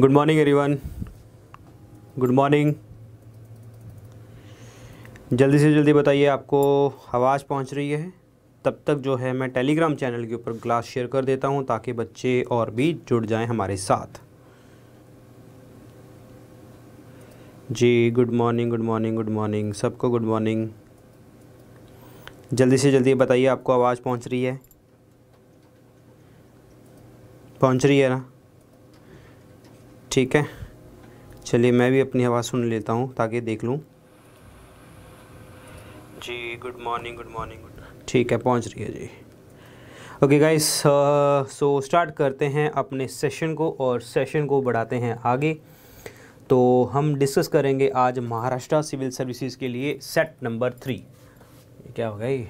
good morning everyone good morning जल्दी से जल्दी बताइए आपको आवाज़ पहुंच रही है तब तक जो है मैं टेलीग्राम चैनल के ऊपर क्लास शेयर कर देता हूं ताकि बच्चे और भी जुड़ जाएं हमारे साथ जी good morning good morning good morning सबको गुड मॉर्निंग जल्दी से जल्दी बताइए आपको आवाज़ पहुंच रही है पहुंच रही है ना ठीक है चलिए मैं भी अपनी आवाज़ सुन लेता हूँ ताकि देख लूँ जी good morning good morning good ठीक है पहुँच रही है जी ओके गाइस सो स्टार्ट करते हैं अपने सेशन को और सेशन को बढ़ाते हैं आगे तो हम डिस्कस करेंगे आज महाराष्ट्र सिविल सर्विसेज के लिए सेट नंबर थ्री क्या होगा ये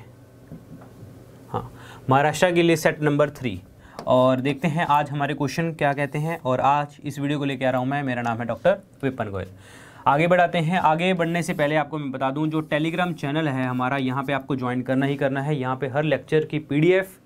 हाँ महाराष्ट्र के लिए सेट नंबर थ्री और देखते हैं आज हमारे क्वेश्चन क्या कहते हैं और आज इस वीडियो को लेकर आ रहा हूँ मैं मेरा नाम है डॉक्टर विपन गोयल आगे बढ़ाते हैं आगे बढ़ने से पहले आपको मैं बता दूं जो टेलीग्राम चैनल है हमारा यहाँ पे आपको ज्वाइन करना ही करना है यहाँ पे हर लेक्चर की पीडीएफ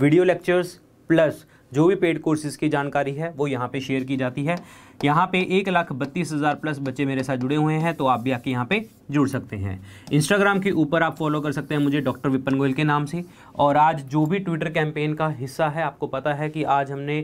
वीडियो लेक्चर्स प्लस जो भी पेड कोर्सेज की जानकारी है वो यहाँ पे शेयर की जाती है यहाँ पे एक लाख बत्तीस हज़ार प्लस बच्चे मेरे साथ जुड़े हुए हैं तो आप भी आके यहाँ पर जुड़ सकते हैं इंस्टाग्राम के ऊपर आप फॉलो कर सकते हैं मुझे डॉक्टर विपन गोयल के नाम से और आज जो भी ट्विटर कैंपेन का हिस्सा है आपको पता है कि आज हमने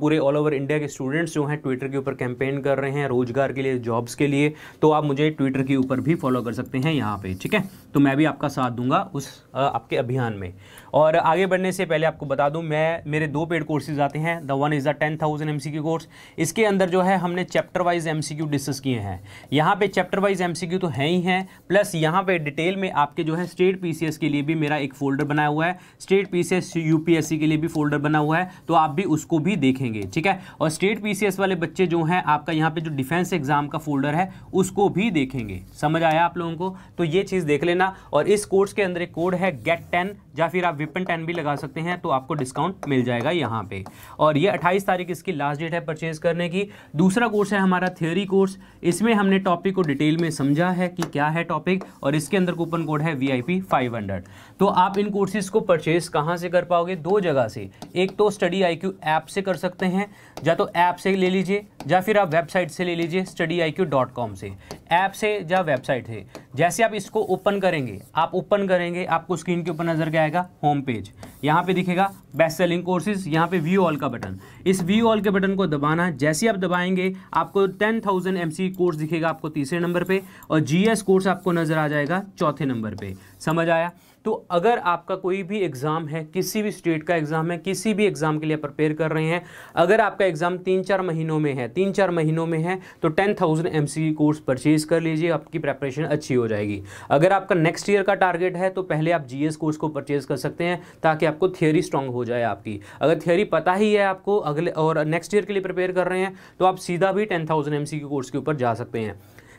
पूरे ऑल ओवर इंडिया के स्टूडेंट्स जो हैं ट्विटर के ऊपर कैंपेन कर रहे हैं रोजगार के लिए जॉब्स के लिए तो आप मुझे ट्विटर के ऊपर भी फॉलो कर सकते हैं यहाँ पर ठीक है तो मैं भी आपका साथ दूंगा उस आपके अभियान में और आगे बढ़ने से पहले आपको बता दूँ मैं मेरे दो पेड कोर्सेज आते हैं the one is the ten thousand M course इसके अंदर जो है हमने चैप्टर वाइज एम डिस्कस किए हैं यहाँ पर चैप्टर वाइज एम तो है ही है प्लस यहाँ पे डिटेल में आपके जो है स्टेट पीसीएस के लिए भी मेरा एक फोल्डर बनाया हुआ है स्टेट पीसीएस यूपीएससी के लिए भी फोल्डर बना हुआ है तो आप भी उसको भी देखेंगे ठीक है और स्टेट पीसीएस वाले बच्चे जो हैं आपका यहाँ पे जो डिफेंस एग्जाम का फोल्डर है उसको भी देखेंगे समझ आया आप लोगों को तो ये चीज़ देख लेना और इस कोर्स के अंदर एक कोड है गेट टेन या फिर आप विपन टेन भी लगा सकते हैं तो आपको डिस्काउंट मिल जाएगा यहाँ पर और ये अट्ठाईस तारीख इसकी लास्ट डेट है परचेज करने की दूसरा कोर्स है हमारा थियोरी कोर्स इसमें हमने टॉपिक को डिटेल में समझा है कि क्या है टॉपिक और इसके अंदर कूपन कोड है V I P five hundred तो आप इन कोर्सेज को परचेज कहाँ से कर पाओगे दो जगह से एक तो स्टडी आई क्यू ऐप से कर सकते हैं या तो ऐप से ले लीजिए या फिर आप वेबसाइट से ले लीजिए study I Q dot com से ऐप से या वेबसाइट से जैसे आप इसको ओपन करेंगे आप ओपन करेंगे आपको स्क्रीन के ऊपर नजर क्या आएगा होम पेज यहाँ पे दिखेगा बेस्ट सेलिंग कोर्सेज यहाँ पे व्यू ऑल का बटन इस व्यू ऑल के बटन को दबाना जैसे आप दबाएंगे आपको टेन थाउजेंड एम कोर्स दिखेगा आपको तीसरे नंबर पर और जी कोर्स आपको नज़र आ जाएगा चौथे नंबर पर समझ आया तो अगर आपका कोई भी एग्ज़ाम है किसी भी स्टेट का एग्ज़ाम है किसी भी एग्ज़ाम के लिए प्रिपेयर कर रहे हैं अगर आपका एग्ज़ाम तीन चार महीनों में है तीन चार महीनों में है तो ten thousand M course purchase कर लीजिए आपकी प्रेपरेशन अच्छी हो जाएगी अगर आपका नेक्स्ट ईयर का टारगेट है तो पहले आप जी कोर्स को परचेज कर सकते हैं ताकि आपको थियोरी स्ट्रांग हो जाए आपकी अगर थियोरी पता ही है आपको अगले और नेक्स्ट ईयर के लिए प्रिपेयर कर रहे हैं तो आप सीधा भी टेन थाउजेंड एम कोर्स के ऊपर जा सकते हैं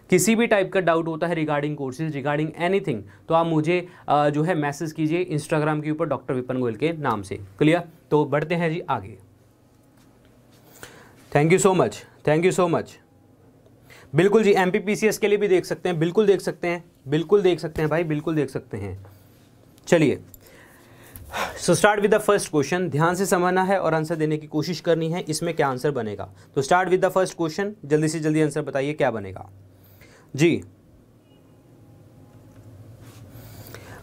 किसी भी टाइप का डाउट होता है रिगार्डिंग कोर्सेज रिगार्डिंग एनीथिंग तो आप मुझे जो है मैसेज कीजिए इंस्टाग्राम के ऊपर डॉक्टर विपन गोयल के नाम से क्लियर तो बढ़ते हैं जी आगे thank you so much thank you so much बिल्कुल जी एम के लिए भी देख सकते हैं बिल्कुल देख सकते हैं बिल्कुल देख सकते हैं भाई बिल्कुल देख सकते हैं चलिए so start with the first question ध्यान से समझना है और आंसर देने की कोशिश करनी है इसमें क्या आंसर बनेगा तो start with the first question जल्दी से जल्दी आंसर बताइए क्या बनेगा जी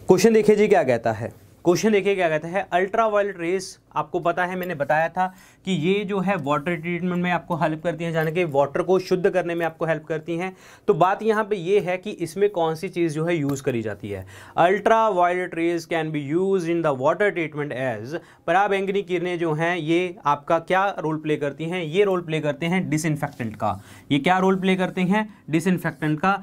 क्वेश्चन देखिए जी क्या कहता है क्वेश्चन देखिए क्या कहता है अल्ट्रा वायलेट रेस आपको पता है मैंने बताया था कि ये जो है वाटर ट्रीटमेंट में आपको हेल्प करती हैं जाने के वाटर को शुद्ध करने में आपको हेल्प करती हैं तो बात यहाँ पे ये है कि इसमें कौन सी चीज़ जो है यूज़ करी जाती है ultra violet rays can be use in the water treatment as पराबैंगनी किरणें जो हैं ये आपका क्या रोल प्ले करती हैं ये रोल प्ले करते हैं डिसइनफेक्टेंट का ये क्या रोल प्ले करते हैं डिसइनफेक्टेंट का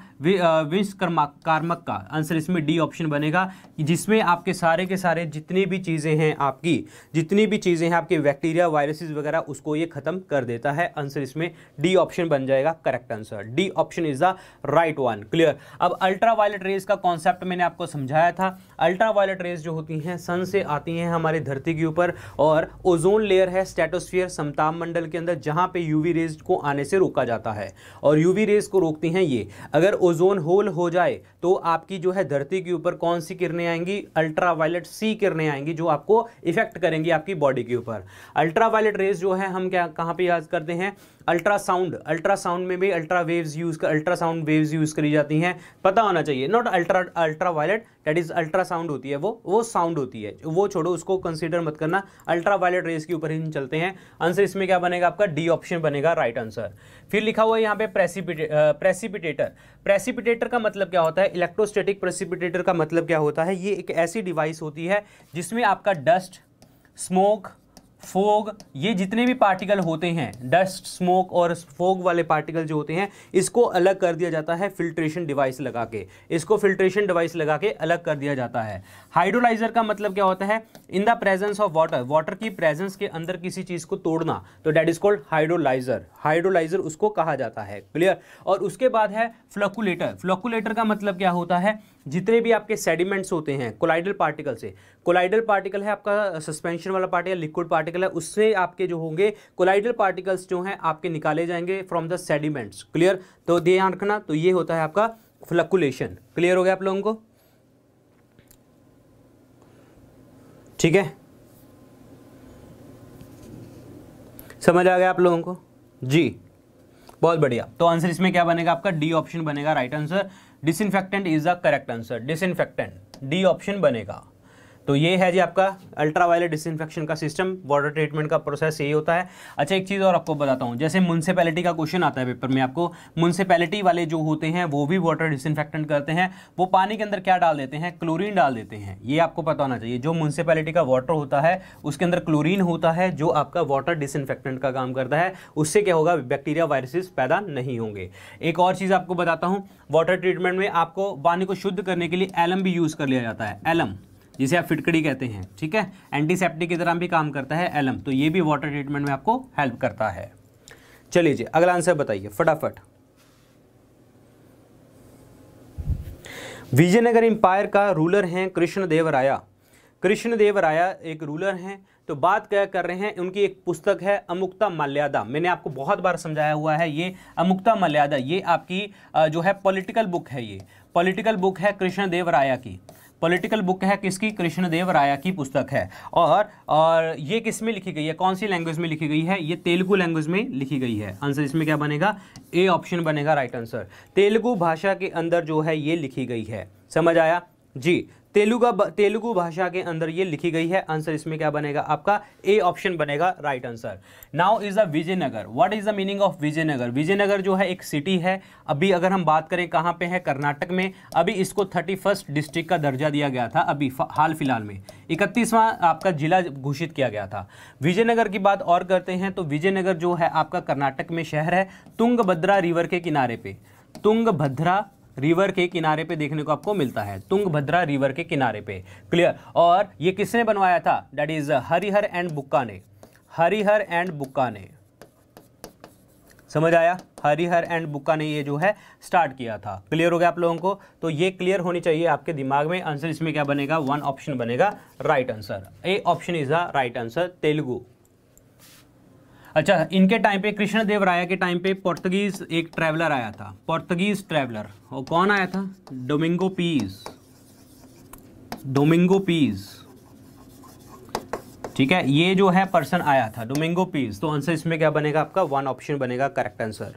विष कार्मक का आंसर इसमें डी ऑप्शन बनेगा जिसमें आपके सारे के सारे जितनी भी चीज़ें हैं आपकी जितनी जितनी भी चीज़ें हैं आपके बैक्टीरिया वायरसेस वगैरह उसको ये ख़त्म कर देता है आंसर इसमें डी ऑप्शन बन जाएगा correct answer D option is the right one clear अब अल्ट्रा वायलेट रेज का कॉन्सेप्ट मैंने आपको समझाया था अल्ट्रा वायलेट रेज जो होती हैं सन से आती हैं हमारे धरती के ऊपर और ओजोन लेयर है स्टेटोस्फियर समताप मंडल के अंदर जहाँ पर यू रेज को आने से रोका जाता है और यू रेज को रोकती हैं ये अगर ओजोन होल हो जाए तो आपकी जो है धरती के ऊपर कौन सी किरणें आएंगी अल्ट्रा सी किरणें आएंगी जो आपको इफेक्ट करेंगी आपकी आपकी बॉडी के ऊपर अल्ट्रावायलेट रेज जो है हम क्या कहाँ पे याद करते हैं अल्ट्रासाउंड अल्ट्रासाउंड में भी अल्ट्रा वेव्स यूज कर अल्ट्रासाउंड वेव्स यूज करी जाती हैं पता होना चाहिए not ultra ultraviolet that is ultrasound होती है वो वो साउंड होती है वो छोड़ो उसको कंसिडर मत करना अल्ट्रावायलेट रेज के ऊपर ही चलते हैं आंसर इसमें क्या बनेगा आपका डी ऑप्शन बनेगा राइट right आंसर फिर लिखा हुआ है यहाँ पे प्रेसिपिटे प्रेसिपिटेटर प्रेसिपिटेटर का मतलब क्या होता है इलेक्ट्रोस्टेटिक प्रेसिपिटेटर का मतलब क्या होता है ये एक ऐसी डिवाइस होती है जिसमें आपका डस्ट स्मोक फोग ये जितने भी पार्टिकल होते हैं डस्ट स्मोक और फोग वाले पार्टिकल जो होते हैं इसको अलग कर दिया जाता है फिल्ट्रेशन डिवाइस लगा के इसको फिल्ट्रेशन डिवाइस लगा के अलग कर दिया जाता है हाइड्रोलाइजर का मतलब क्या होता है in the presence of water water की प्रेजेंस के अंदर किसी चीज़ को तोड़ना तो that is called hydrolyser hydrolyser उसको कहा जाता है क्लियर और उसके बाद है फ्लकुलेटर फ्लकुलेटर का मतलब क्या होता है जितने भी आपके सेडिमेंट्स होते हैं कोलाइडल पार्टिकल से कोलाइडल पार्टिकल है आपका सस्पेंशन वाला पार्टिकल लिक्विड पार्टिकल है उससे आपके जो होंगे कोलाइडल पार्टिकल्स जो हैं आपके निकाले जाएंगे फ्रॉम द सेडिमेंट्स क्लियर तो ध्यान रखना तो ये होता है आपका फ्लकुलेशन क्लियर हो गया आप लोगों को ठीक है समझ आ गया आप लोगों को जी बहुत बढ़िया तो आंसर इसमें क्या बनेगा आपका डी ऑप्शन बनेगा right answer disinfectant is the correct answer disinfectant D option बनेगा तो ये है जी आपका अल्ट्रा वायलेट डिसइनफेक्शन का सिस्टम वाटर ट्रीटमेंट का प्रोसेस यही होता है अच्छा एक चीज़ और आपको बताता हूँ जैसे म्यूनसिपैलिटी का क्वेश्चन आता है पेपर में आपको म्यूनसिपैलिटी वाले जो होते हैं वो भी वाटर डिसइनफेक्टेंट करते हैं वो पानी के अंदर क्या डाल देते हैं क्लोरीन डाल देते हैं ये आपको पता होना चाहिए जो म्यूनसिपैलिटी का वाटर होता है उसके अंदर क्लोरीन होता है जो आपका वाटर डिसइनफेक्टेंट का काम करता है उससे क्या होगा बैक्टीरिया वायरसेस पैदा नहीं होंगे एक और चीज़ आपको बताता हूँ वाटर ट्रीटमेंट में आपको पानी को शुद्ध करने के लिए एलम भी यूज़ कर लिया जाता है एलम जिसे आप फिटकड़ी कहते हैं ठीक है एंटीसेप्टिक की तरह भी काम करता है एलम तो ये भी वाटर ट्रीटमेंट में आपको हेल्प करता है चलिए जी अगला आंसर बताइए फटाफट विजयनगर एम्पायर का रूलर हैं कृष्णदेव राया एक रूलर हैं तो बात क्या कर रहे हैं उनकी एक पुस्तक है अमुक्ता मल्यादा मैंने आपको बहुत बार समझाया हुआ है ये अमुक्ता मल्यादा ये आपकी जो है पॉलिटिकल बुक है ये पॉलिटिकल बुक है कृष्णदेव राया की पॉलिटिकल बुक है किसकी कृष्णदेव राया की पुस्तक है और और ये किस में लिखी गई है कौन सी लैंग्वेज में लिखी गई है ये तेलुगु लैंग्वेज में लिखी गई है आंसर इसमें क्या बनेगा ए ऑप्शन बनेगा राइट आंसर तेलुगु भाषा के अंदर जो है ये लिखी गई है समझ आया जी तेलुगा तेलुगु भाषा के अंदर ये लिखी गई है आंसर इसमें क्या बनेगा आपका ए ऑप्शन बनेगा right answer now is a Vijayanagar what is the meaning of Vijayanagar Vijayanagar जो है एक सिटी है अभी अगर हम बात करें कहाँ पे है कर्नाटक में अभी इसको थर्टी फर्स्ट डिस्ट्रिक्ट का दर्जा दिया गया था अभी हाल फिलहाल में इकतीसवां आपका जिला घोषित किया गया था विजयनगर की बात और करते हैं तो विजयनगर जो है आपका कर्नाटक में शहर है तुंगभद्रा रिवर के किनारे पे तुंगभद्रा रिवर के किनारे पे देखने को आपको मिलता है तुंगभद्रा रिवर के किनारे पे क्लियर और ये किसने बनवाया था that is Harihara and Bukka ने हरिहर एंड बुक्का ने समझ आया हरिहर एंड बुक्का ने ये जो है स्टार्ट किया था क्लियर हो गया आप लोगों को तो ये क्लियर होनी चाहिए आपके दिमाग में आंसर इसमें क्या बनेगा वन ऑप्शन बनेगा right answer A option is the right answer Telugu अच्छा इनके टाइम पे कृष्ण देव राय के टाइम पे पोर्तगीज एक ट्रैवलर आया था पोर्तगीज ट्रैवलर और कौन आया था डोमिंगो पीस डोमिंगो पीस ठीक है ये जो है पर्सन आया था डोमिंगो पीस तो आंसर इसमें क्या बनेगा आपका वन ऑप्शन बनेगा करेक्ट आंसर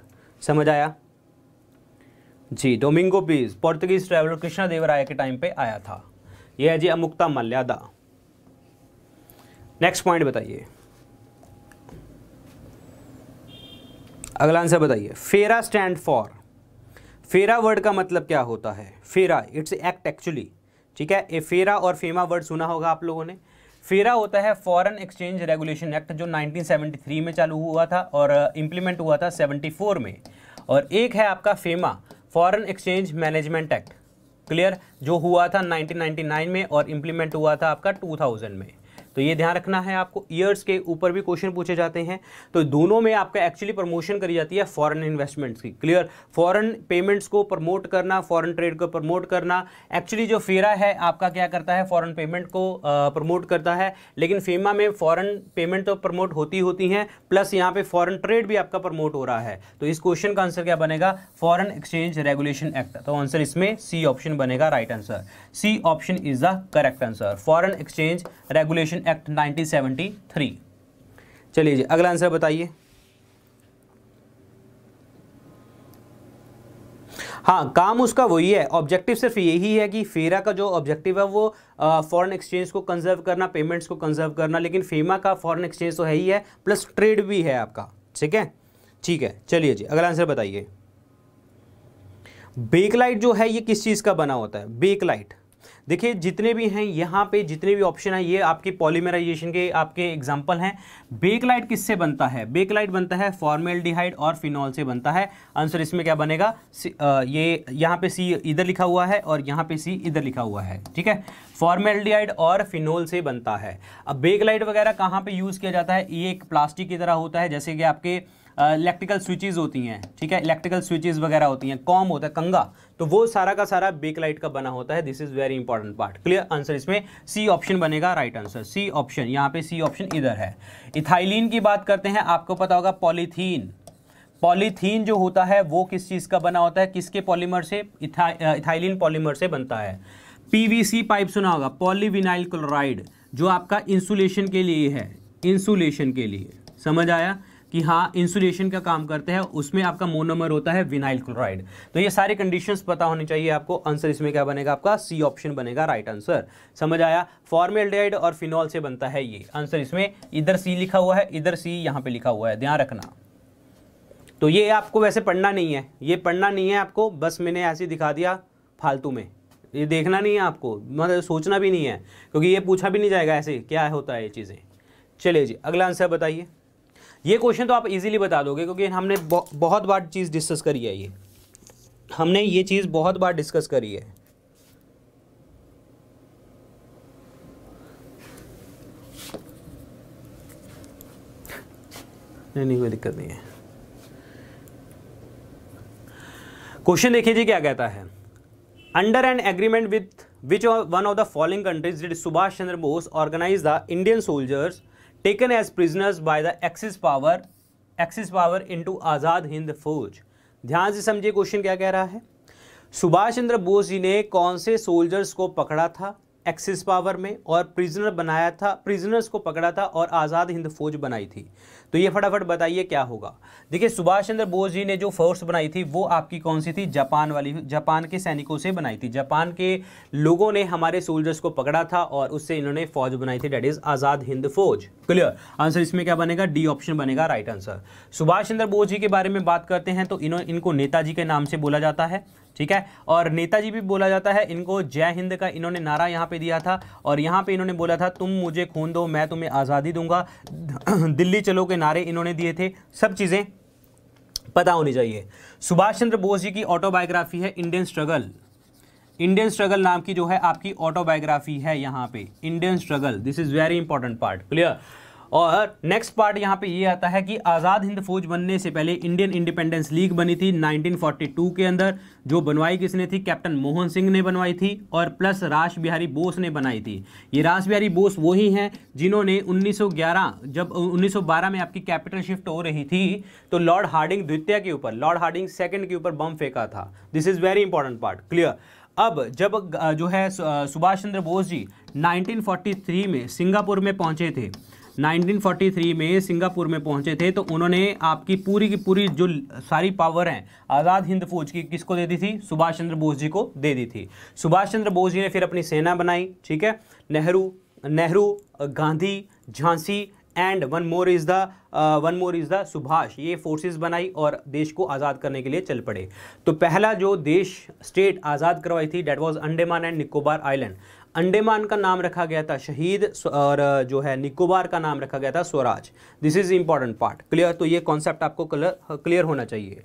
समझ आया जी Domingo Paes Portuguese traveller Krishna Deva Raya के टाइम पे आया था यह है जी अमुक्ता मल्यादा नेक्स्ट पॉइंट बताइए अगला आंसर बताइए फेरा स्टैंड फॉर फेरा वर्ड का मतलब क्या होता है फेरा इट्स एक्ट एक्चुअली ठीक है ए फेरा और फेमा वर्ड सुना होगा आप लोगों ने फेरा होता है फॉरेन एक्सचेंज रेगुलेशन एक्ट जो 1973 में चालू हुआ था और इम्प्लीमेंट uh, हुआ था 74 में और एक है आपका FEMA foreign exchange management act clear जो हुआ था 1999 में और इम्प्लीमेंट हुआ था आपका 2000 में तो ये ध्यान रखना है आपको ईयर्स के ऊपर भी क्वेश्चन पूछे जाते हैं तो दोनों में आपका एक्चुअली प्रमोशन करी जाती है फॉरेन इन्वेस्टमेंट्स की क्लियर फॉरेन पेमेंट्स को प्रमोट करना फॉरेन ट्रेड को प्रमोट करना एक्चुअली जो फेरा है आपका क्या करता है फॉरेन पेमेंट को प्रमोट करता है लेकिन फेमा में फॉरन पेमेंट तो प्रमोट होती होती हैं प्लस यहाँ पे फॉरन ट्रेड भी आपका प्रमोट हो रहा है तो इस क्वेश्चन का आंसर क्या बनेगा फॉरन एक्सचेंज रेगुलेशन एक्ट तो आंसर इसमें सी ऑप्शन बनेगा right answer C option is the correct answer foreign exchange regulation act 1973 चलिए जी अगला आंसर बताइए हाँ काम उसका वही है ऑब्जेक्टिव सिर्फ यही है कि फेरा का जो ऑब्जेक्टिव है वो फॉरेन एक्सचेंज को कंजर्व करना पेमेंट्स को कंजर्व करना लेकिन फेमा का फॉरेन एक्सचेंज तो है ही है प्लस ट्रेड भी है आपका ठीक है ठीक है चलिए जी अगला आंसर बताइए बेकलाइट जो है ये किस चीज़ का बना होता है बेकलाइट देखिए जितने भी हैं यहाँ पे जितने भी ऑप्शन हैं ये आपके पॉलीमराइजेशन के आपके एग्जाम्पल हैं बेकलाइट किससे बनता है बेकलाइट बनता है फॉर्मेल और फिनॉल से बनता है आंसर इसमें क्या बनेगा ये यहाँ पे सी इधर लिखा हुआ है और यहाँ पे सी इधर लिखा हुआ है ठीक है फॉर्मेल और फिनोल से बनता है अब बेकलाइट वगैरह कहाँ पर यूज़ किया जाता है ये एक प्लास्टिक की तरह होता है जैसे कि आपके इलेक्ट्रिकल स्विचेज होती हैं ठीक है इलेक्ट्रिकल स्विचेज वगैरह होती हैं कॉम होता है कंगा तो वो सारा का सारा बेकलाइट का बना होता है this is very important part clear answer इसमें सी ऑप्शन बनेगा राइट आंसर सी ऑप्शन यहाँ पे सी ऑप्शन इधर है इथाइलिन की बात करते हैं आपको पता होगा पॉलीथीन पॉलीथीन जो होता है वो किस चीज़ का बना होता है किसके पॉलीमर से इथा, इथाइलिन पॉलीमर से बनता है पीवीसी पाइप सुना होगा पॉलीविनाइल क्लोराइड जो आपका इंसुलेशन के लिए है इंसुलेशन के लिए समझ आया कि हाँ इंसुलेशन का काम करते हैं उसमें आपका मोनोमर होता है विनाइल क्लोराइड तो ये सारे कंडीशंस पता होने चाहिए आपको आंसर इसमें क्या बनेगा आपका सी ऑप्शन बनेगा राइट आंसर समझ आया फॉर्मेल्डेड और फिनॉल से बनता है ये आंसर इसमें इधर सी लिखा हुआ है इधर सी यहाँ पर लिखा हुआ है ध्यान रखना तो ये आपको वैसे पढ़ना नहीं है ये पढ़ना नहीं है आपको बस मैंने ऐसे दिखा दिया फालतू में ये देखना नहीं है आपको मतलब सोचना भी नहीं है क्योंकि ये पूछा भी नहीं जाएगा ऐसे क्या होता है ये चीज़ें चलिए जी अगला आंसर बताइए ये क्वेश्चन तो आप इजीली बता दोगे क्योंकि हमने बहुत बार चीज़ डिस्कस करी है ये हमने ये चीज़ बहुत बार डिस्कस करी है नहीं नहीं कोई दिक्कत नहीं है क्वेश्चन देखिए जी क्या कहता है under an agreement with which one of the following countries did Subhas Chandra Bose organise the Indian soldiers taken as prisoners by the axis power axis power into Azad Hind Fauj ध्यान से समझिए क्वेश्चन क्या कह रहा है सुभाष चंद्र बोस जी ने कौन से सोल्जर्स को पकड़ा था एक्सिस पावर में और प्रिजनर बनाया था प्रिजनर्स को पकड़ा था और आज़ाद हिंद फौज बनाई थी तो ये फटाफट बताइए क्या होगा देखिए सुभाष चंद्र बोस जी ने जो फोर्स बनाई थी वो आपकी कौन सी थी जापान वाली जापान के सैनिकों से बनाई थी जापान के लोगों ने हमारे सोल्जर्स को पकड़ा था और उससे इन्होंने फौज बनाई थी डेट इज़ आज़ाद हिंद फौज क्लियर आंसर इसमें क्या बनेगा डी ऑप्शन बनेगा राइट आंसर सुभाष चंद्र बोस जी के बारे में बात करते हैं तो इन्होंने इनको नेताजी के नाम से बोला जाता है ठीक है और नेताजी भी बोला जाता है इनको जय हिंद का इन्होंने नारा यहाँ पे दिया था और यहाँ पे इन्होंने बोला था तुम मुझे खून दो मैं तुम्हें आज़ादी दूंगा दिल्ली चलो के नारे इन्होंने दिए थे सब चीज़ें पता होनी चाहिए सुभाष चंद्र बोस जी की ऑटोबायोग्राफी है इंडियन स्ट्रगल इंडियन स्ट्रगल नाम की जो है आपकी ऑटोबायोग्राफी है यहाँ पे Indian struggle this is very important part clear और नेक्स्ट पार्ट यहाँ पे ये आता है कि आज़ाद हिंद फौज बनने से पहले इंडियन इंडिपेंडेंस लीग बनी थी 1942 के अंदर जो बनवाई किसने थी कैप्टन मोहन सिंह ने बनवाई थी और प्लस राज बिहारी बोस ने बनाई थी ये राज बिहारी बोस वही हैं जिन्होंने 1911 जब 1912 में आपकी कैपिटल शिफ्ट हो रही थी तो लॉर्ड हार्डिंग द्वितीय के ऊपर लॉर्ड हार्डिंग सेकेंड के ऊपर बम फेंका था this is very important part clear अब जब जो है सुभाष चंद्र बोस जी 1943 में सिंगापुर में पहुंचे थे 1943 में सिंगापुर में पहुंचे थे तो उन्होंने आपकी पूरी की पूरी जो सारी पावर हैं आज़ाद हिंद फौज की किसको दे दी थी सुभाष चंद्र बोस जी को दे दी थी सुभाष चंद्र बोस जी ने फिर अपनी सेना बनाई ठीक है Nehru Nehru Gandhi Jhansi and one more is the one more is the Subhas ये फोर्सेस बनाई और देश को आज़ाद करने के लिए चल पड़े तो पहला जो देश स्टेट आज़ाद करवाई थी that was Andaman and Nicobar island Andaman का नाम रखा गया था शहीद और जो है निकोबार का नाम रखा गया था Swaraj this is important part clear तो ये कॉन्सेप्ट आपको क्लियर हाँ, होना चाहिए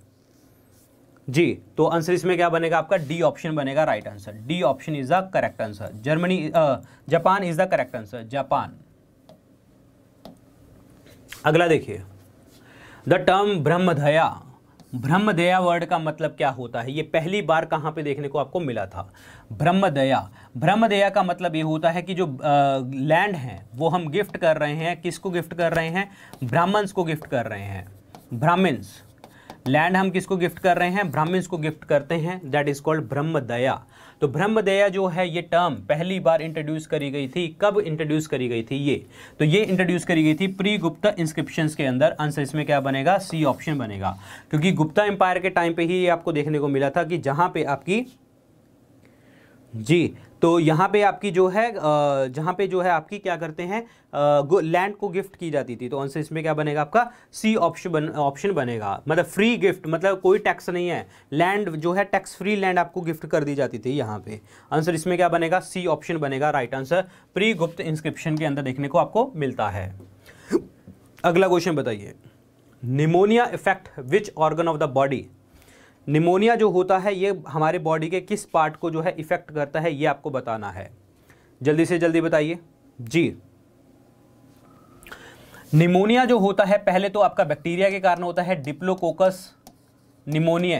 जी तो आंसर इसमें क्या बनेगा आपका डी ऑप्शन बनेगा right answer D option is the correct answer Germany Japan is the correct answer Japan अगला देखिए the term Brahmadeya Brahmadeya word का मतलब क्या होता है ये पहली बार कहां पे देखने को आपको मिला था ब्रह्मदया ब्रह्मदया का मतलब ये होता है कि जो लैंड है वो हम गिफ्ट कर रहे हैं किसको गिफ्ट कर रहे हैं ब्राह्मण्स को गिफ्ट कर रहे हैं ब्राह्मण्स लैंड हम किसको गिफ्ट कर रहे हैं ब्राह्मण्स को गिफ्ट करते हैं दैट इज कॉल्ड ब्रह्मदया तो ब्रह्मदया जो है ये टर्म पहली बार इंट्रोड्यूस करी गई थी कब इंट्रोड्यूस करी गई थी ये तो ये इंट्रोड्यूस करी गई थी प्री गुप्ता इंस्क्रिप्शन के अंदर आंसर इसमें क्या बनेगा सी ऑप्शन बनेगा क्योंकि गुप्ता एम्पायर के टाइम पे ही ये आपको देखने को मिला था कि जहां पे आपकी जी तो यहाँ पे आपकी जो है जहाँ पे जो है आपकी क्या करते हैं लैंड को गिफ्ट की जाती थी तो आंसर इसमें क्या बनेगा आपका सी ऑप्शन बन ऑप्शन बनेगा मतलब फ्री गिफ्ट मतलब कोई टैक्स नहीं है लैंड जो है टैक्स फ्री लैंड आपको गिफ्ट कर दी जाती थी यहाँ पे आंसर इसमें क्या बनेगा सी ऑप्शन बनेगा right answer pre Gupta inscription के अंदर देखने को आपको मिलता है अगला क्वेश्चन बताइए pneumonia effect which organ of the body pneumonia जो होता है ये हमारे बॉडी के किस पार्ट को जो है इफ़ेक्ट करता है ये आपको बताना है जल्दी से जल्दी बताइए जी निमोनिया जो होता है पहले तो आपका बैक्टीरिया के कारण होता है डिप्लोकोकस निमोनिया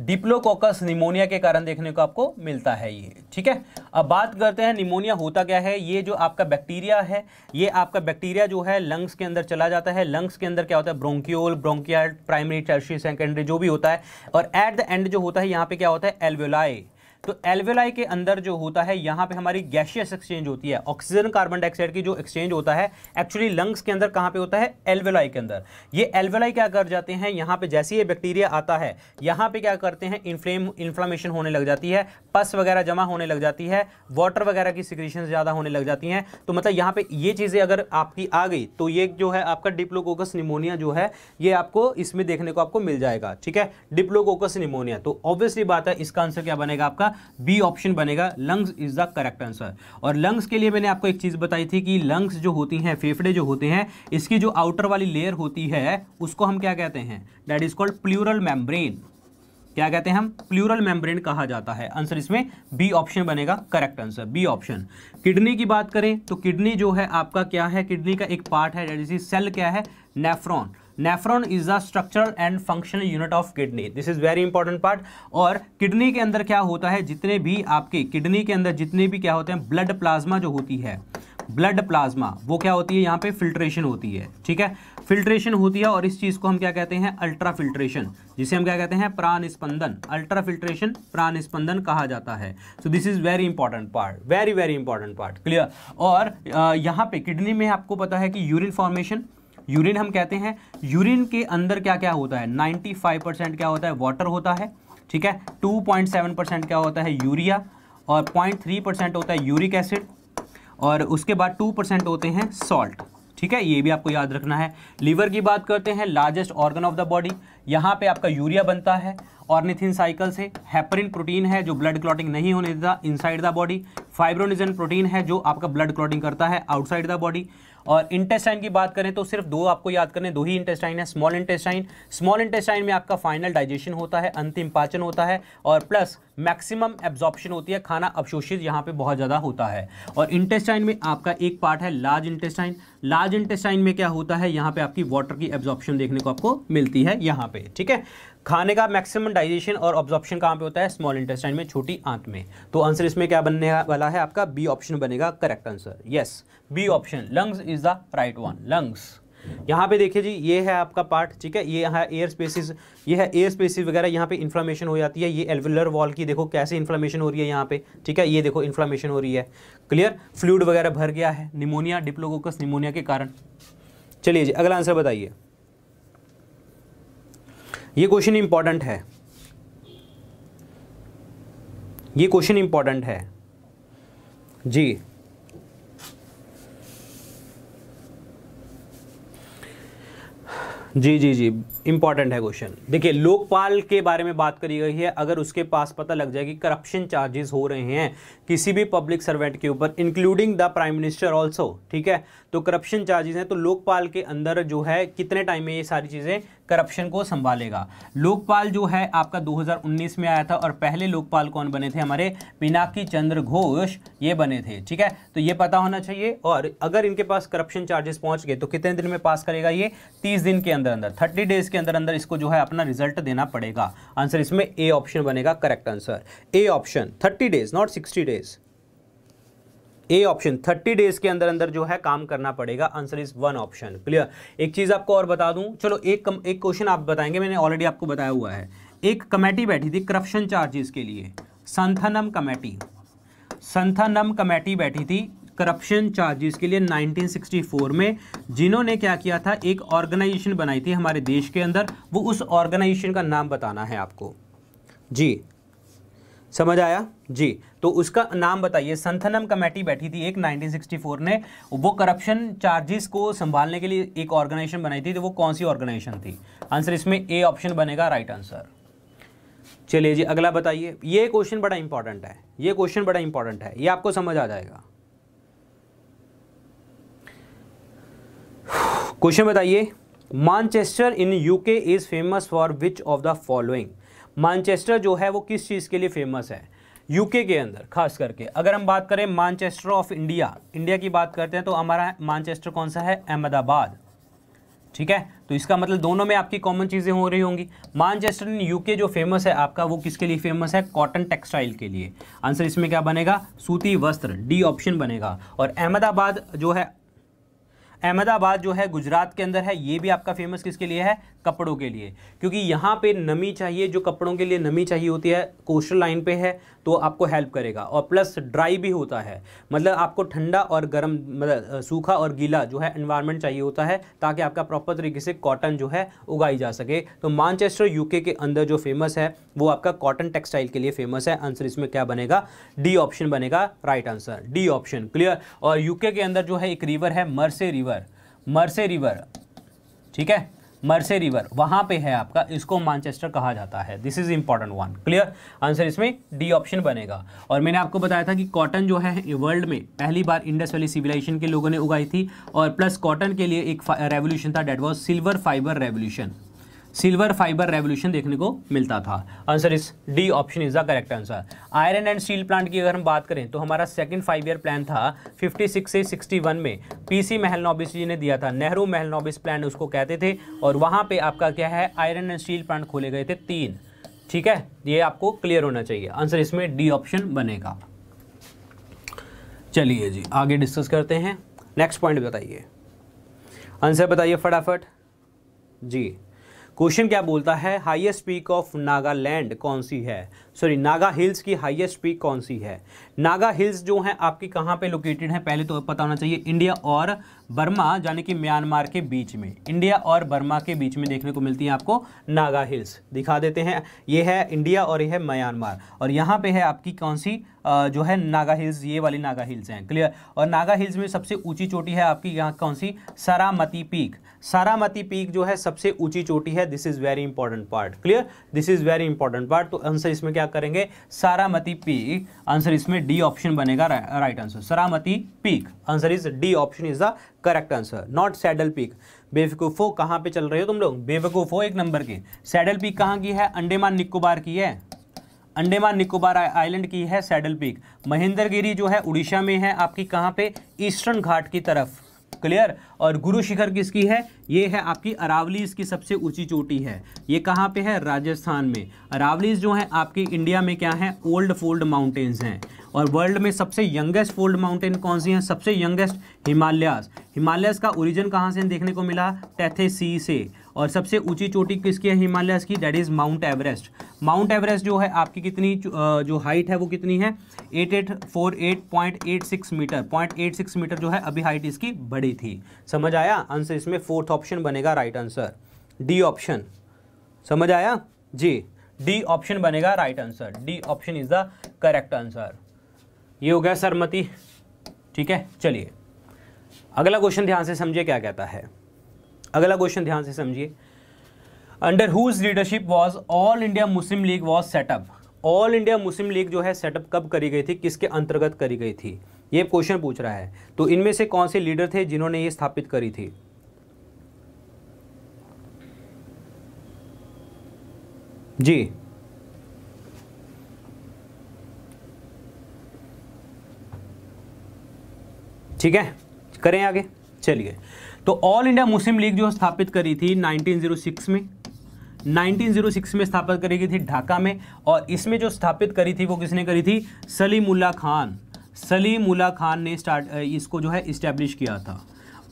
डिप्लोकोकस निमोनिया के कारण देखने को आपको मिलता है ये ठीक है अब बात करते हैं निमोनिया होता क्या है ये जो आपका बैक्टीरिया है ये आपका बैक्टीरिया जो है लंग्स के अंदर चला जाता है लंग्स के अंदर क्या होता है bronchiole bronchial primary tertiary secondary जो भी होता है और एट द एंड जो होता है यहाँ पे क्या होता है एलवेलाई तो एल्वेलाई के अंदर जो होता है यहाँ पे हमारी गैशियस एक्सचेंज होती है ऑक्सीजन कार्बन डाइऑक्साइड की जो एक्सचेंज होता है एक्चुअली लंग्स के अंदर कहाँ पे होता है एल्वेलाई के अंदर ये एल्वेलाई क्या कर जाते हैं यहाँ पे जैसे ये बैक्टीरिया आता है यहाँ पे क्या करते हैं इन्फ्लेम इन्फ्लामेशन होने लग जाती है पस वगैरह जमा होने लग जाती है वाटर वगैरह की सिक्रीशन ज़्यादा होने लग जाती हैं तो मतलब यहाँ पर ये चीज़ें अगर आपकी आ गई तो ये जो है आपका डिप्लोकोकस निमोनिया जो है ये आपको इसमें देखने को आपको मिल जाएगा ठीक है डिप्लोकोकस निमोनिया तो ऑब्वियसली बात है इसका आंसर क्या बनेगा आपका बी ऑप्शन बनेगा lungs is the correct answer और लंग्स के लिए मैंने आपको एक चीज़ बताई थी कि लंग्स जो होती हैं फेफड़े जो होते हैं इसकी जो आउटर वाली लेयर होती है उसको हम क्या कहते हैं that is called pleural membrane क्या कहते हैं हम प्लूरल मैमब्रेन कहा जाता है आंसर इसमें बी ऑप्शन बनेगा correct answer B option kidney की बात करें तो किडनी जो है आपका क्या है किडनी का एक पार्ट है सेल क्या है nephron nephron is the structural and functional unit of kidney this is very important part और किडनी के अंदर क्या होता है जितने भी आपके किडनी के अंदर जितने भी क्या होते हैं ब्लड प्लाज्मा जो होती है ब्लड प्लाज्मा वो क्या होती है यहाँ पे फिल्ट्रेशन होती है ठीक है फिल्ट्रेशन होती है और इस चीज़ को हम क्या कहते हैं अल्ट्रा फिल्ट्रेशन जिसे हम क्या कहते हैं प्राण स्पंदन अल्ट्रा फिल्ट्रेशन प्राण स्पंदन कहा जाता है so this is very important part very very important part clear और यहाँ पे किडनी में आपको पता है कि यूरिन फॉर्मेशन यूरिन हम कहते हैं यूरिन के अंदर क्या क्या होता है 95 परसेंट क्या होता है वाटर होता है ठीक है 2.7 परसेंट क्या होता है यूरिया और 0.3 परसेंट होता है यूरिक एसिड और उसके बाद 2 परसेंट होते हैं सॉल्ट ठीक है ये भी आपको याद रखना है लीवर की बात करते हैं largest organ of the body यहाँ पर आपका यूरिया बनता है ऑर्निथिन साइकिल से हैपरिन प्रोटीन है जो ब्लड क्लॉटिंग नहीं होने देता inside the body fibrinogen protein है जो आपका ब्लड क्लॉटिंग करता है आउटसाइड द बॉडी और इंटेस्टाइन की बात करें तो सिर्फ दो आपको याद करें दो ही इंटेस्टाइन है स्मॉल इंटेस्टाइन स्मॉल इंटेस्टाइन में आपका फाइनल डाइजेशन होता है अंतिम पाचन होता है और प्लस मैक्सिमम एब्जॉर्प्शन होती है खाना अवशोषित यहाँ पे बहुत ज़्यादा होता है और इंटेस्टाइन में आपका एक पार्ट है लार्ज इंटेस्टाइन लार्ज इंटेस्टाइन में क्या होता है यहाँ पे आपकी वाटर की एब्जॉर्प्शन देखने को आपको मिलती है यहाँ पे ठीक है खाने का मैक्सिमम डाइजेशन और ऑब्जॉर्प्शन कहाँ पे होता है स्मॉल इंटेस्टाइन में छोटी आंत में तो आंसर इसमें क्या बनने वाला है आपका बी ऑप्शन बनेगा correct answer yes B option lungs is the right one lungs यहाँ पे देखिए जी ये है आपका पार्ट ठीक है ये यहाँ एयर स्पेसिस ये है एयर स्पेसिस वगैरह यहाँ पे इन्फ्लामेशन हो जाती है ये एल्वुलर वॉल की देखो कैसे इन्फ्लामेशन हो रही है यहाँ पे ठीक है ये देखो इन्फ्लामेशन हो रही है क्लियर फ्लूड वगैरह भर गया है निमोनिया डिप्लोकोकस निमोनिया के कारण चलिए जी अगला आंसर बताइए ये क्वेश्चन इंपॉर्टेंट है ये क्वेश्चन इंपॉर्टेंट है जी जी जी जी इंपॉर्टेंट है क्वेश्चन देखिए लोकपाल के बारे में बात करी गई है अगर उसके पास पता लग जाए कि करप्शन चार्जेस हो रहे हैं किसी भी पब्लिक सर्वेंट के ऊपर including the prime minister also ठीक है तो करप्शन चार्जेस हैं तो लोकपाल के अंदर जो है कितने टाइम में ये सारी चीज़ें करप्शन को संभालेगा लोकपाल जो है आपका 2019 में आया था और पहले लोकपाल कौन बने थे हमारे पिनाकी चंद्र घोष ये बने थे ठीक है तो ये पता होना चाहिए और अगर इनके पास करप्शन चार्जेस पहुंच गए तो कितने दिन में पास करेगा ये तीस दिन के अंदर अंदर थर्टी डेज के अंदर अंदर इसको जो है अपना रिजल्ट देना पड़ेगा आंसर इसमें ए ऑप्शन बनेगा correct answer A option thirty days not sixty days A option thirty days के अंदर अंदर जो है काम करना पड़ेगा answer is one option clear एक चीज़ आपको और बता दूं चलो एक कम, एक क्वेश्चन आप बताएंगे मैंने ऑलरेडी आपको बताया हुआ है एक कमेटी बैठी थी करप्शन चार्जेस के लिए संथनम कमेटी संथनम कमेटी बैठी थी करप्शन चार्जेस के लिए 1964 में जिन्होंने क्या किया था एक ऑर्गेनाइजेशन बनाई थी हमारे देश के अंदर वो उस ऑर्गेनाइजेशन का नाम बताना है आपको जी समझ आया जी तो उसका नाम बताइए संथनम कमेटी बैठी थी एक 1964 ने वो करप्शन चार्जेस को संभालने के लिए एक ऑर्गेनाइजेशन बनाई थी तो वो कौन सी ऑर्गेनाइजेशन थी आंसर इसमें ए ऑप्शन बनेगा राइट आंसर चलिए जी अगला बताइए ये क्वेश्चन बड़ा इंपॉर्टेंट है ये क्वेश्चन बड़ा इंपॉर्टेंट है ये आपको समझ आ जाएगा क्वेश्चन बताइए Manchester in UK is famous for which of the following Manchester जो है वो किस चीज़ के लिए फेमस है यूके के अंदर खास करके अगर हम बात करें मानचेस्टर ऑफ इंडिया इंडिया की बात करते हैं तो हमारा मानचेस्टर कौन सा है अहमदाबाद ठीक है तो इसका मतलब दोनों में आपकी कॉमन चीज़ें हो रही होंगी मानचेस्टर इन यूके जो फेमस है आपका वो किसके लिए फेमस है कॉटन टेक्सटाइल के लिए आंसर इसमें क्या बनेगा सूती वस्त्र डी ऑप्शन बनेगा और अहमदाबाद जो है अहमदाबाद जो है गुजरात के अंदर है ये भी आपका फेमस किसके लिए है कपड़ों के लिए क्योंकि यहाँ पे नमी चाहिए जो कपड़ों के लिए नमी चाहिए होती है कोस्टल लाइन पे है तो आपको हेल्प करेगा और प्लस ड्राई भी होता है मतलब आपको ठंडा और गर्म मतलब सूखा और गीला जो है एनवायरनमेंट चाहिए होता है ताकि आपका प्रॉपर तरीके से कॉटन जो है उगाई जा सके तो मानचेस्टर यूके के अंदर जो फेमस है वो आपका कॉटन टेक्सटाइल के लिए फेमस है आंसर इसमें क्या बनेगा डी ऑप्शन बनेगा right answer D option clear और यूके के अंदर जो है एक रिवर है मरसे रिवर मरसे रिवर ठीक है मर्से रिवर वहाँ पे है आपका इसको मानचेस्टर कहा जाता है this is important one clear answer इसमें डी ऑप्शन बनेगा और मैंने आपको बताया था कि कॉटन जो है वर्ल्ड में पहली बार इंडस वैली सिविलाइजेशन के लोगों ने उगाई थी और प्लस कॉटन के लिए एक रेवोल्यूशन था that was silver fibre revolution silver fibre revolution देखने को मिलता था answer is D option is the correct answer iron and steel plant की अगर हम बात करें तो हमारा सेकंड फाइव ईयर प्लान था 56 से 61 में पीसी नॉबिस जी ने दिया था नेहरू नॉबिस प्लान उसको कहते थे और वहाँ पे आपका क्या है आयरन एंड स्टील प्लांट खोले गए थे तीन ठीक है ये आपको क्लियर होना चाहिए आंसर इसमें डी ऑप्शन बनेगा चलिए जी आगे डिस्कस करते हैं नेक्स्ट पॉइंट बताइए आंसर बताइए फटाफट जी क्वेश्चन क्या बोलता है हाईएस्ट पीक ऑफ नागालैंड कौन सी है सॉरी नागा हिल्स की हाईएस्ट पीक कौन सी है नागा हिल्स जो है आपकी कहाँ पे लोकेटेड है पहले तो पता होना चाहिए इंडिया और बर्मा यानी कि म्यांमार के बीच में इंडिया और बर्मा के बीच में देखने को मिलती है आपको नागा हिल्स दिखा देते हैं ये है इंडिया और ये है म्यांमार और यहाँ पे है आपकी कौन सी जो है नागा हिल्स ये वाली नागा हिल्स हैं क्लियर और नागा हिल्स में सबसे ऊंची चोटी है आपकी यहाँ कौन सी सारामती पीक सारामती पीक जो है सबसे ऊंची चोटी है this is very important part clear this is very important part तो आंसर इसमें क्या क्या करेंगे सारामती पीक आंसर इसमें डी ऑप्शन बनेगा right answer Saramati peak answer is D option is the correct answer not saddle peak बेवकूफ़ो कहां पे चल रहे हो तुम लोग बेवकूफ़ो एक नंबर की सैडल पीक कहां की है अंडेमान निकोबार की है अंडेमान निकोबार आइलैंड की है सैडल पीक महेंद्रगिरी जो है उड़ीसा में है आपकी कहां पे ईस्टर्न घाट की तरफ क्लियर और गुरु शिखर किसकी है ये है आपकी अरावली इसकी सबसे ऊंची चोटी है ये कहाँ पे है राजस्थान में अरावलीज जो है आपके इंडिया में क्या है ओल्ड फोल्ड माउंटेन्स हैं और वर्ल्ड में सबसे यंगेस्ट फोल्ड माउंटेन कौन सी हैं सबसे यंगेस्ट हिमालयास हिमालयस का ओरिजिन कहाँ से देखने को मिला टैथे सी से और सबसे ऊंची चोटी किसकी है हिमालयास की that is Mount Everest Mount Everest जो है आपकी कितनी जो हाइट है वो कितनी है eight eight four eight point eight six metre point eight six metre जो है अभी हाइट इसकी बड़ी थी समझ आया आंसर इसमें फोर्थ ऑप्शन बनेगा राइट आंसर डी ऑप्शन समझ आया जी डी ऑप्शन बनेगा right answer D option is the correct answer ये हो गया सरमति ठीक है चलिए अगला क्वेश्चन ध्यान से समझिए क्या कहता है अगला क्वेश्चन ध्यान से समझिए under whose leadership was All India Muslim League was set up All India Muslim League जो है सेटअप कब करी गई थी किसके अंतर्गत करी गई थी ये क्वेश्चन पूछ रहा है तो इनमें से कौन से लीडर थे जिन्होंने ये स्थापित करी थी जी ठीक है करें आगे चलिए तो ऑल इंडिया मुस्लिम लीग जो स्थापित करी थी 1906 में 1906 में स्थापित करी गई थी ढाका में और इसमें जो स्थापित करी थी वो किसने करी थी सलीमुल्ला खान सलीमुल्ला खान ने स्टार्ट इसको जो है इस्टेब्लिश किया था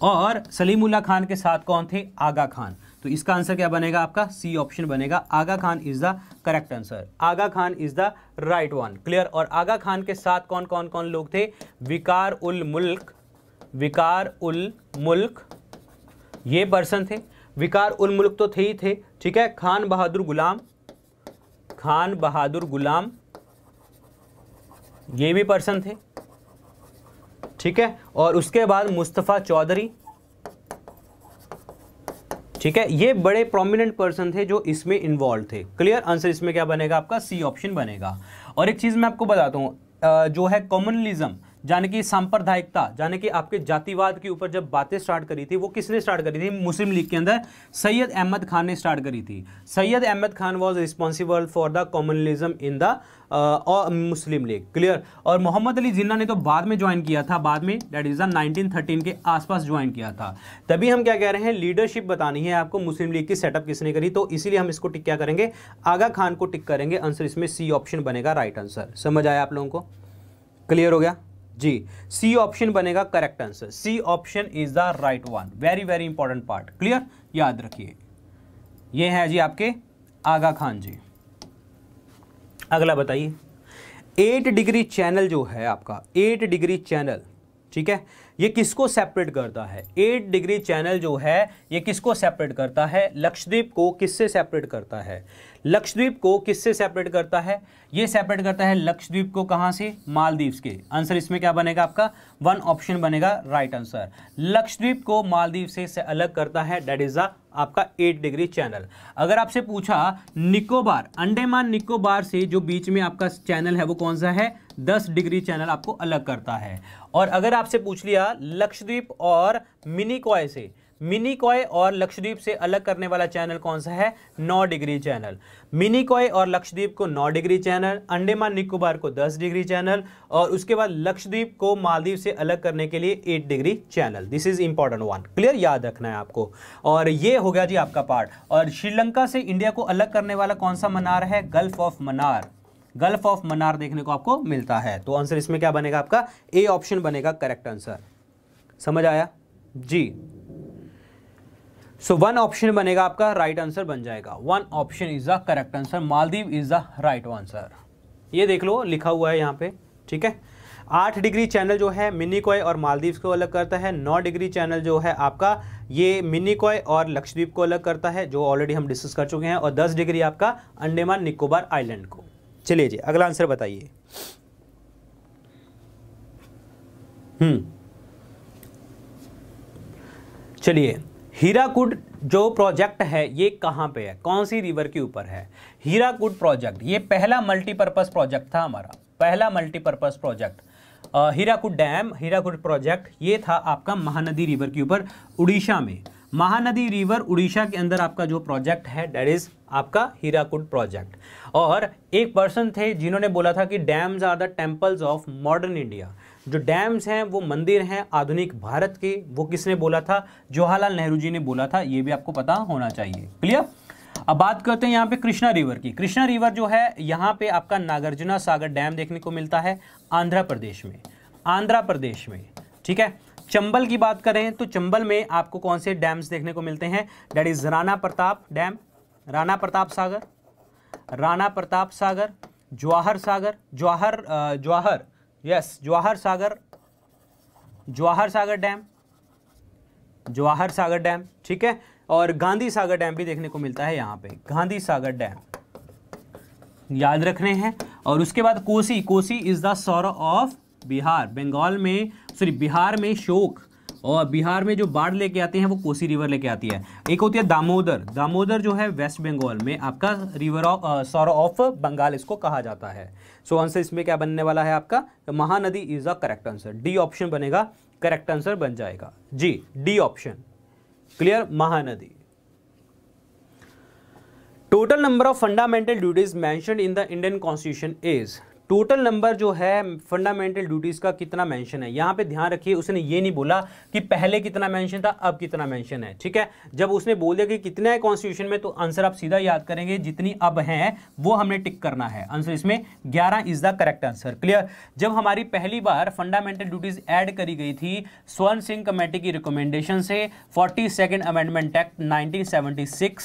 और सलीमुल्ला खान के साथ कौन थे आगा खान तो इसका आंसर क्या बनेगा आपका सी ऑप्शन बनेगा Aga Khan is the correct answer Aga Khan is the right one clear और आगा खान के साथ कौन कौन कौन लोग थे विकार उल मुल्क विकार उल मुल्क ये पर्सन थे विकार उल मुल्क तो थे ही थे ठीक है खान बहादुर गुलाम खान बहादुर गुलाम ये भी पर्सन थे ठीक है और उसके बाद मुस्तफ़ा चौधरी ठीक है ये बड़े प्रोमिनेंट पर्सन थे जो इसमें इन्वॉल्व थे क्लियर आंसर इसमें क्या बनेगा आपका सी ऑप्शन बनेगा और एक चीज़ मैं आपको बताता हूँ जो है कॉमनलिज्म यानी कि सांप्रदायिकता यानी कि आपके जातिवाद के ऊपर जब बातें स्टार्ट करी थी वो किसने स्टार्ट करी थी मुस्लिम लीग के अंदर सैयद अहमद खान ने स्टार्ट करी थी Syed Ahmad Khan was responsible for the communalism in the Muslim League clear और मोहम्मद अली जिन्ना ने तो बाद में ज्वाइन किया था बाद में डेट इज द थर्टीन के आसपास ज्वाइन किया था तभी हम क्या कह रहे हैं लीडरशिप बतानी है आपको मुस्लिम लीग की सेटअप किसने करी तो इसीलिए हम इसको टिक क्या करेंगे आगा खान को टिक करेंगे आंसर इसमें सी ऑप्शन बनेगा राइट आंसर समझ आया आप लोगों को क्लियर हो गया जी सी ऑप्शन बनेगा correct answer C option is the right one very very important part clear याद रखिए ये है जी आपके आगा खान जी अगला बताइए एट डिग्री चैनल जो है आपका एट डिग्री चैनल ठीक है ये किसको सेपरेट करता है एट डिग्री चैनल जो है ये किसको सेपरेट करता है लक्षद्वीप को किससे सेपरेट करता है लक्षद्वीप को किससे सेपरेट करता है ये सेपरेट करता है लक्षद्वीप को कहाँ से मालदीव्स के आंसर इसमें क्या बनेगा आपका वन ऑप्शन बनेगा राइट आंसर लक्षद्वीप को मालदीव से, से अलग करता है डेट इज द आपका एट डिग्री चैनल अगर आपसे पूछा निकोबार अंडेमान निकोबार से जो बीच में आपका चैनल है वो कौन सा है दस डिग्री चैनल आपको अलग करता है और अगर आपसे पूछ लिया लक्षद्वीप और मिनिकॉय से मिनी कॉय और लक्षद्वीप से अलग करने वाला चैनल कौन सा है नौ डिग्री चैनल मिनी कॉय और लक्षद्वीप को नौ डिग्री चैनल अंडेमान निकोबार को दस डिग्री चैनल और उसके बाद लक्षद्वीप को मालदीव से अलग करने के लिए eight degree channel this is important one clear याद रखना है आपको और ये हो गया जी आपका पार्ट और श्रीलंका से इंडिया को अलग करने वाला कौन सा मनार है gulf of Mannar gulf of Mannar देखने को आपको मिलता है तो आंसर इसमें क्या बनेगा आपका ए ऑप्शन बनेगा करेक्ट आंसर समझ आया जी सो वन ऑप्शन बनेगा आपका राइट right आंसर बन जाएगा one option is the correct answer Maldives is the right answer ये देख लो लिखा हुआ है यहाँ पे ठीक है आठ डिग्री चैनल जो है मिनी कॉय और मालदीव्स को अलग करता है नौ डिग्री चैनल जो है आपका ये मिनी कॉय और लक्षद्वीप को अलग करता है जो ऑलरेडी हम डिस्कस कर चुके हैं और दस डिग्री आपका अंडेमान निकोबार आइलैंड को चलिए जी अगला आंसर बताइए हम्म चलिए हीराकुड जो प्रोजेक्ट है ये कहाँ पे है कौन सी रिवर के ऊपर है हीराकुड प्रोजेक्ट ये पहला मल्टीपर्पज़ प्रोजेक्ट था हमारा पहला multipurpose project Hirakud dam Hirakud project ये था आपका महानदी रिवर के ऊपर उड़ीसा में महानदी रिवर उड़ीसा के अंदर आपका जो प्रोजेक्ट है डेट इज़ आपका हीराकुड प्रोजेक्ट और एक पर्सन थे जिन्होंने बोला था कि dams are the temples of modern India जो डैम्स हैं वो मंदिर हैं आधुनिक भारत के वो किसने बोला था जवाहरलाल नेहरू जी ने बोला था ये भी आपको पता होना चाहिए क्लियर अब बात करते हैं यहाँ पे कृष्णा रिवर की कृष्णा रिवर जो है यहाँ पे आपका नागार्जुना सागर डैम देखने को मिलता है आंध्र प्रदेश में आंध्र प्रदेश में ठीक है चंबल की बात करें तो चंबल में आपको कौन से डैम्स देखने को मिलते हैं that is Rana Pratap dam Rana Pratap Sagar Rana Pratap Sagar Jawahar Sagar Jawahar Jawahar yes Jawahar Sagar Jawahar Sagar dam Jawahar Sagar dam ठीक है और गांधी सागर डैम भी देखने को मिलता है यहाँ पे गांधी सागर डैम याद रखने हैं और उसके बाद Kosi Kosi is the sorrow of Bihar Bengal में सॉरी बिहार में शोक और बिहार में जो बाढ़ लेके आते हैं वो कोसी रिवर लेके आती है एक होती है दामोदर दामोदर जो है वेस्ट बंगाल में आपका river of sorrow of Bengal इसको कहा जाता है सो आंसर इसमें क्या बनने वाला है आपका Mahanadi is the correct answer D option बनेगा करेक्ट आंसर बन जाएगा जी D option clear Mahanadi total number of fundamental duties mention in the Indian constitution is total number जो है फंडामेंटल ड्यूटीज़ का कितना मेंशन है यहाँ पे ध्यान रखिए उसने ये नहीं बोला कि पहले कितना मेंशन था अब कितना मेंशन है ठीक है जब उसने बोल दिया कि कितना है कॉन्स्टिट्यूशन में तो आंसर आप सीधा याद करेंगे जितनी अब हैं वो हमने टिक करना है आंसर इसमें ग्यारह is the correct answer clear जब हमारी पहली बार फंडामेंटल ड्यूटीज़ एड करी गई थी स्वर्ण सिंह कमेटी की रिकमेंडेशन से फोर्टी अमेंडमेंट एक्ट नाइनटीन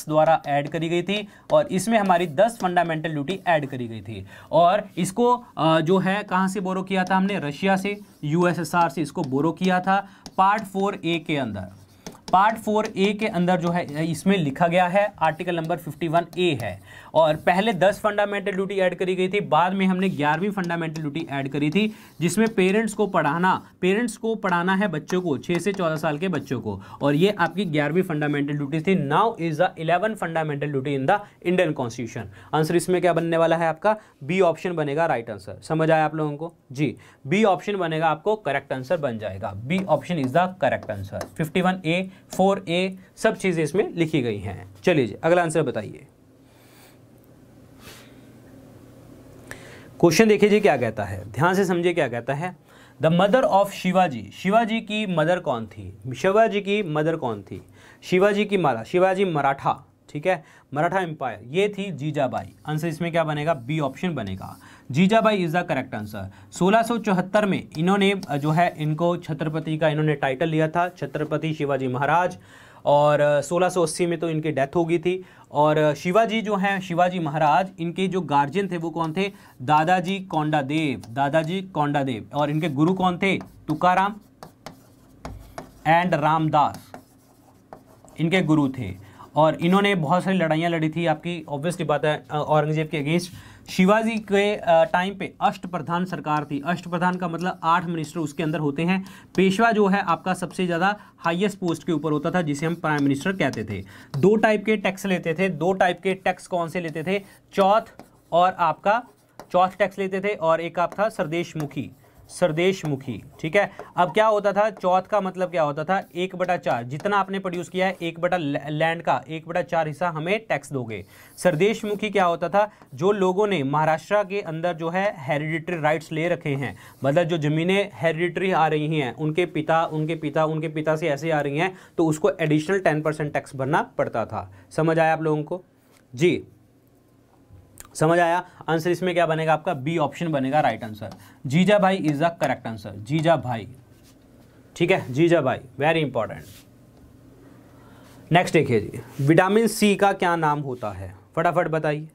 द्वारा एड करी गई थी और इसमें हमारी दस फंडामेंटल ड्यूटी एड करी गई थी और इसको जो है कहाँ से बोरो किया था हमने रशिया से यूएसएसआर से इसको बोरो किया था पार्ट फोर ए के अंदर पार्ट फोर ए के अंदर जो है इसमें लिखा गया है article number fifty one A है और पहले दस फंडामेंटल ड्यूटी ऐड करी गई थी बाद में हमने ग्यारहवीं फंडामेंटल ड्यूटी ऐड करी थी जिसमें पेरेंट्स को पढ़ाना पेरेंट्स को पढ़ाना है बच्चों को छः से चौदह साल के बच्चों को और ये आपकी ग्यारहवीं फंडामेंटल ड्यूटी थी now is the eleven fundamental duty in the Indian constitution answer इसमें क्या बनने वाला है आपका बी ऑप्शन बनेगा राइट आंसर समझ आया आप लोगों को जी बी ऑप्शन बनेगा आपको करेक्ट आंसर बन जाएगा B option is the correct answer one A four A सब चीज़ें इसमें लिखी गई हैं चलिए अगला आंसर बताइए क्वेश्चन देखिए जी क्या कहता है ध्यान से समझिए क्या कहता है the mother of Shivaji Shivaji की मदर कौन थी शिवाजी की मदर कौन थी शिवाजी की माला शिवाजी मराठा ठीक है मराठा एम्पायर ये थी जीजाबाई आंसर इसमें क्या बनेगा बी ऑप्शन बनेगा Jijabai is the correct answer 1674 में इन्होंने जो है इनको छत्रपति का इन्होंने टाइटल लिया था छत्रपति शिवाजी महाराज और सोलह में तो इनकी डेथ हो गई थी और शिवाजी जो हैं शिवाजी महाराज इनके जो गार्जियन थे वो कौन थे दादाजी कौंडा देव दादाजी कौंडा देव और इनके गुरु कौन थे तुकाराम एंड रामदास इनके गुरु थे और इन्होंने बहुत सारी लड़ाइयाँ लड़ी थी आपकी ऑब्वियसली बात है औरंगजेब के अगेंस्ट शिवाजी के टाइम पे अष्ट प्रधान सरकार थी अष्ट प्रधान का मतलब आठ मिनिस्टर उसके अंदर होते हैं पेशवा जो है आपका सबसे ज़्यादा हाईएस्ट पोस्ट के ऊपर होता था जिसे हम प्राइम मिनिस्टर कहते थे दो टाइप के टैक्स लेते थे दो टाइप के टैक्स कौन से लेते थे चौथ और आपका चौथ टैक्स लेते थे और एक आप था सरदेश मुखी सरदेश मुखी ठीक है अब क्या होता था चौथ का मतलब क्या होता था एक बटा चार जितना आपने प्रोड्यूस किया है एक बटा लैंड का एक बटा चार हिस्सा हमें टैक्स दोगे सरदेश मुखी क्या होता था जो लोगों ने महाराष्ट्र के अंदर जो है हेरिडिटरी राइट्स ले रखे हैं मतलब जो ज़मीनें हेरिडिटरी आ रही हैं उनके पिता उनके पिता उनके पिता से ऐसे आ रही हैं तो उसको एडिशनल टेन परसेंट टैक्स भरना पड़ता था समझ आया आप लोगों को जी समझ आया आंसर इसमें क्या बनेगा आपका बी ऑप्शन बनेगा right answer Jijabai is the correct answer जीजा भाई ठीक है जीजा भाई वेरी इंपॉर्टेंट नेक्स्ट देखिए जी विटामिन सी का क्या नाम होता है फटाफट बताइए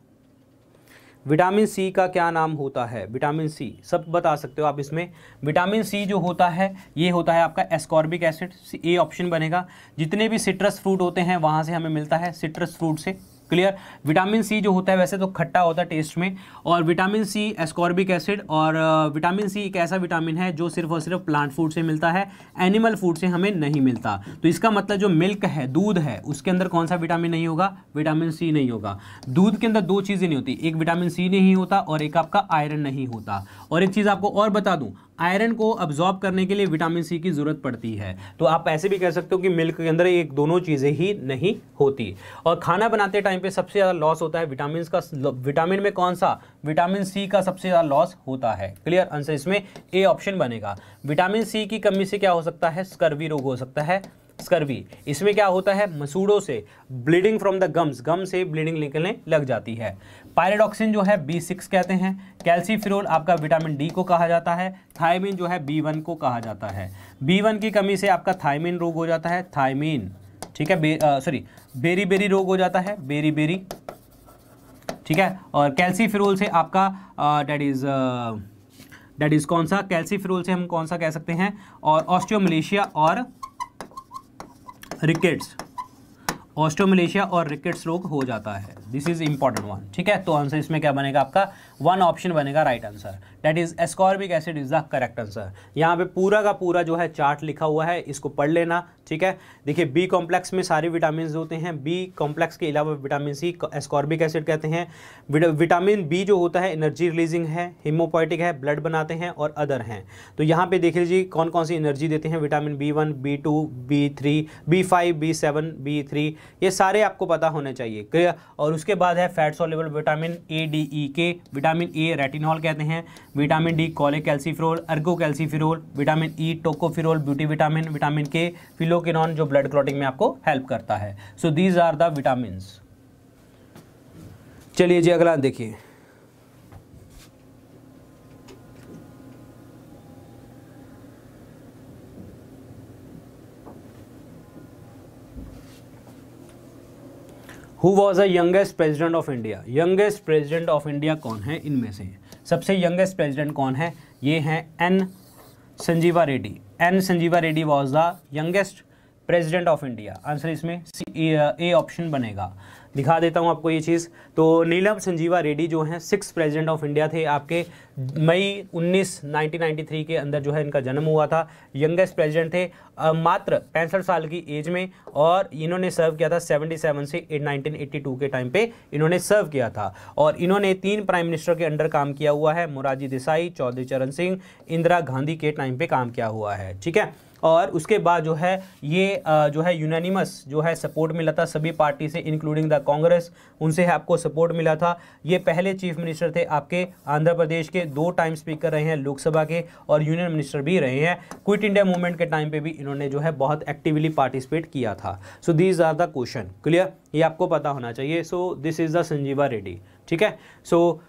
विटामिन सी का क्या नाम होता है विटामिन सी सब बता सकते हो आप इसमें विटामिन सी जो होता है ये होता है आपका एस्कॉर्बिक एसिड ए ऑप्शन बनेगा जितने भी सिट्रस फ्रूट होते हैं वहाँ से हमें मिलता है सिट्रस फ्रूट से क्लियर विटामिन सी जो होता है वैसे तो खट्टा होता है टेस्ट में और विटामिन सी एस्कॉर्बिक एसिड और विटामिन सी एक ऐसा विटामिन है जो सिर्फ और सिर्फ प्लांट फूड से मिलता है एनिमल फूड से हमें नहीं मिलता तो इसका मतलब जो मिल्क है दूध है उसके अंदर कौन सा विटामिन नहीं होगा विटामिन सी नहीं होगा दूध के अंदर दो चीज़ें नहीं होती एक विटामिन सी नहीं होता और एक आपका आयरन नहीं होता और एक चीज़ आपको और बता दूँ आयरन को अब्जॉर्ब करने के लिए विटामिन सी की ज़रूरत पड़ती है तो आप ऐसे भी कह सकते हो कि मिल्क के अंदर एक दोनों चीज़ें ही नहीं होती और खाना बनाते टाइम पे सबसे ज़्यादा लॉस होता है विटामिन का विटामिन में कौन सा विटामिन सी का सबसे ज़्यादा लॉस होता है क्लियर आंसर इसमें ए ऑप्शन बनेगा विटामिन सी की कमी से क्या हो सकता है स्कर्वी रोग हो सकता है स्कर्वी इसमें क्या होता है मसूड़ों से bleeding from the gums gum से ब्लीडिंग निकलने लग जाती है पायरेडॉक्सिन जो है बी सिक्स कहते हैं कैल्सीफ्रोल आपका विटामिन डी को कहा जाता है थायमिन जो है बी वन को कहा जाता है बी वन की कमी से आपका थायमिन रोग हो जाता है थायमिन ठीक है बे, सॉरी बेरी बेरी रोग हो जाता है बेरी बेरी ठीक है और कैल्सीफ्रोल से आपका डेट इज़ डेट इज़ कौन सा कैल्सीफ्रोल से हम कौन सा कह सकते हैं और ऑस्टियोमलेशिया और रिकेट्स ऑस्टोमलेशिया और रिकेट्स रोग हो जाता है दिस इज इंपॉर्टेंट वन ठीक है तो आंसर इसमें क्या बनेगा आपका वन ऑप्शन बनेगा right answer that is ascorbic acid is the correct answer यहाँ पे पूरा का पूरा जो है चार्ट लिखा हुआ है इसको पढ़ लेना ठीक है देखिए बी कॉम्प्लेक्स में सारे विटामिन होते हैं बी कॉम्प्लेक्स के अलावा विटामिन सी एस्कॉर्बिक एसिड कहते हैं विटामिन बी जो होता है एनर्जी रिलीजिंग है हिमोपोइटिक है ब्लड बनाते हैं और अदर हैं तो यहाँ पे देख लीजिए कौन कौन सी एनर्जी देते हैं vitamin B one B two B three B five B seven B three ये सारे आपको पता होने चाहिए क्लियर और उसके बाद है fat soluble vitamin A D E K vitamin A retinol कहते हैं vitamin D cholecalciferol ergocalciferol vitamin E tocopherol beauty vitamin vitamin K phylloquinone जो ब्लड क्लॉटिंग में आपको हेल्प करता है so these are the vitamin चलिए जी अगला देखिए who was the youngest president of India youngest president of India कौन है इनमें से सबसे यंगेस्ट प्रेसिडेंट कौन है ये हैं N Sanjiva Reddy N Sanjiva Reddy was the youngest president of India answer इसमें ए ऑप्शन बनेगा दिखा देता हूँ आपको ये चीज़ तो नीलम संजीवा रेड्डी जो हैं सिक्स प्रेसिडेंट ऑफ इंडिया थे आपके मई 19 1993 के अंदर जो है इनका जन्म हुआ था यंगेस्ट प्रेसिडेंट थे मात्र पैंसठ साल की एज में और इन्होंने सर्व किया था 77 से 1982 के टाइम पे इन्होंने सर्व किया था और इन्होंने तीन प्राइम मिनिस्टर के अंडर काम किया हुआ है मोरारजी देसाई चौधरी चरण सिंह इंदिरा गांधी के टाइम पर काम किया हुआ है ठीक है और उसके बाद जो है ये जो है यूनानिमस जो है सपोर्ट मिला था सभी पार्टी से इंक्लूडिंग द कांग्रेस उनसे आपको सपोर्ट मिला था ये पहले चीफ मिनिस्टर थे आपके आंध्र प्रदेश के दो टाइम स्पीकर रहे हैं लोकसभा के और यूनियन मिनिस्टर भी रहे हैं क्विट इंडिया मूवमेंट के टाइम पर भी इन्होंने जो है बहुत एक्टिवली पार्टिसिपेट किया था so these are the question clear ये आपको पता होना चाहिए so this is the Sanjiva Reddy ठीक है सो so,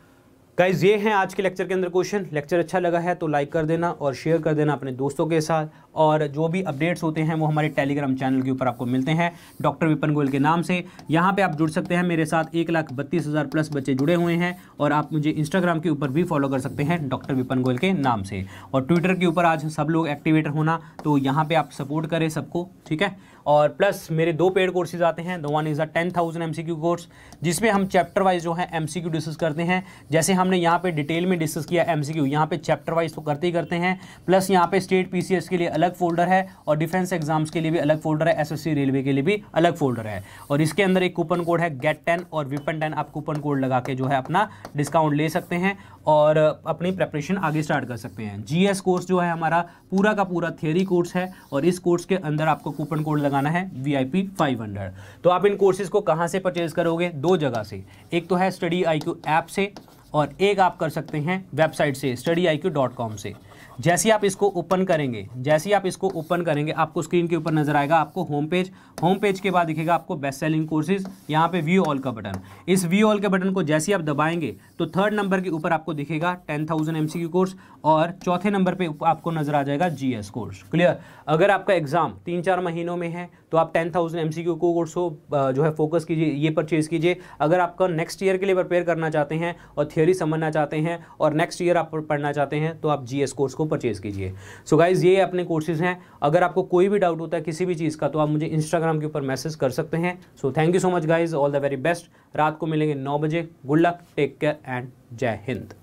गाइज ये हैं आज के लेक्चर के अंदर क्वेश्चन लेक्चर अच्छा लगा है तो लाइक कर देना और शेयर कर देना अपने दोस्तों के साथ और जो भी अपडेट्स होते हैं वो हमारे टेलीग्राम चैनल के ऊपर आपको मिलते हैं डॉक्टर विपन गोयल के नाम से यहाँ पे आप जुड़ सकते हैं मेरे साथ एक लाख बत्तीस हज़ार प्लस बच्चे जुड़े हुए हैं और आप मुझे इंस्टाग्राम के ऊपर भी फॉलो कर सकते हैं डॉक्टर विपन गोयल के नाम से और ट्विटर के ऊपर आज सब लोग एक्टिवेटर होना तो यहाँ पर आप सपोर्ट करें सबको ठीक है और प्लस मेरे दो पेड कोर्सेज आते हैं दो one is a ten thousand M course जिसमें हम चैप्टर वाइज जो है एम सी डिस्कस करते हैं जैसे हमने यहाँ पे डिटेल में डिस्कस किया एम सी यहाँ पे चैप्टर वाइज तो करते ही करते हैं प्लस यहाँ पे स्टेट पी सी एस के लिए अलग फोल्डर है और डिफेंस एग्जाम्स के लिए भी अलग फोल्डर है एस एस सी रेलवे के लिए भी अलग फोल्डर है और इसके अंदर एक कूपन कोड है गेट टेन और विपन टेन आप कूपन कोड लगा के जो है अपना डिस्काउंट ले सकते हैं और अपनी प्रेपरेशन आगे स्टार्ट कर सकते हैं जीएस कोर्स जो है हमारा पूरा का पूरा थियरी कोर्स है और इस कोर्स के अंदर आपको कूपन कोड लगाना है V I P five hundred तो आप इन कोर्सेज़ को कहाँ से परचेज़ करोगे दो जगह से एक तो है स्टडी आई क्यू ऐप से और एक आप कर सकते हैं वेबसाइट से study I Q dot com से जैसे आप इसको ओपन करेंगे जैसे आप इसको ओपन करेंगे आपको स्क्रीन के ऊपर नजर आएगा आपको होम पेज होम पेज के बाद दिखेगा आपको बेस्ट सेलिंग कोर्सेज यहाँ पे व्यू ऑल का बटन इस व्यू ऑल के बटन को जैसे आप दबाएंगे तो थर्ड नंबर के ऊपर आपको दिखेगा टेन थाउजेंड एम कोर्स और चौथे नंबर पर आपको नजर आ जाएगा जी कोर्स क्लियर अगर आपका एग्जाम तीन चार महीनों में है तो आप टेन थाउजेंड एम कोर्स को जो है फोकस कीजिए ये परचेज कीजिए अगर आपका नेक्स्ट ईयर के लिए प्रिपेयर करना चाहते हैं और थियोरी समझना चाहते हैं और नेक्स्ट ईयर आप पढ़ना चाहते हैं तो आप जी कोर्स को उसको परचेज़ कीजिए सो गाइज़ ये अपने कोर्सेज हैं अगर आपको कोई भी डाउट होता है किसी भी चीज़ का तो आप मुझे इंस्टाग्राम के ऊपर मैसेज कर सकते हैं so thank you so much guys all the very best रात को मिलेंगे नौ बजे good luck take care and Jai Hind